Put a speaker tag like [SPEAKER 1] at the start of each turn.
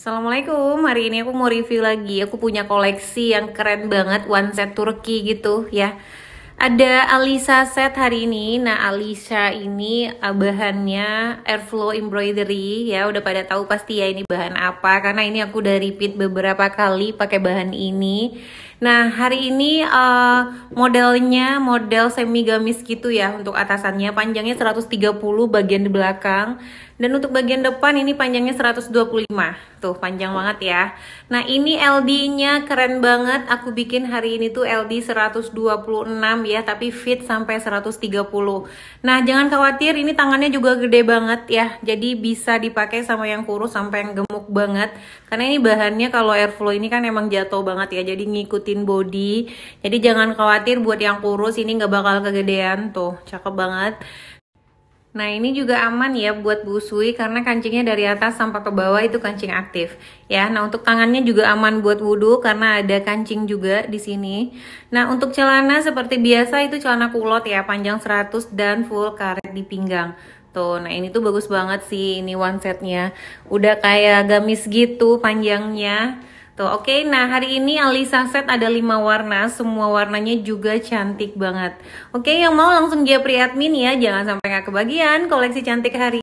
[SPEAKER 1] Assalamualaikum, hari ini aku mau review lagi. Aku punya koleksi yang keren banget, one set Turki gitu ya. Ada Alisa set hari ini. Nah, Alisa ini uh, bahannya Airflow Embroidery ya. Udah pada tahu pasti ya ini bahan apa karena ini aku udah repeat beberapa kali pakai bahan ini Nah, hari ini uh, modelnya model semi gamis gitu ya untuk atasannya. Panjangnya 130 bagian di belakang dan untuk bagian depan ini panjangnya 125. Tuh, panjang banget ya. Nah, ini LD-nya keren banget. Aku bikin hari ini tuh LD 126 ya, tapi fit sampai 130. Nah, jangan khawatir ini tangannya juga gede banget ya. Jadi bisa dipakai sama yang kurus sampai yang gemuk banget. Karena ini bahannya kalau airflow ini kan emang jatuh banget ya. Jadi ngikutin ngikutin body jadi jangan khawatir buat yang kurus ini nggak bakal kegedean tuh cakep banget Nah ini juga aman ya buat busui karena kancingnya dari atas sampai ke bawah itu kancing aktif ya. Nah untuk tangannya juga aman buat wudhu karena ada kancing juga di sini. Nah untuk celana seperti biasa itu celana kulot ya panjang 100 dan full karet di pinggang. Tuh, nah ini tuh bagus banget sih ini one setnya. Udah kayak gamis gitu panjangnya. Tuh, oke. Okay. Nah, hari ini Alisa set ada 5 warna, semua warnanya juga cantik banget. Oke, okay, yang mau langsung japri admin ya, jangan sampai nggak kebagian koleksi cantik hari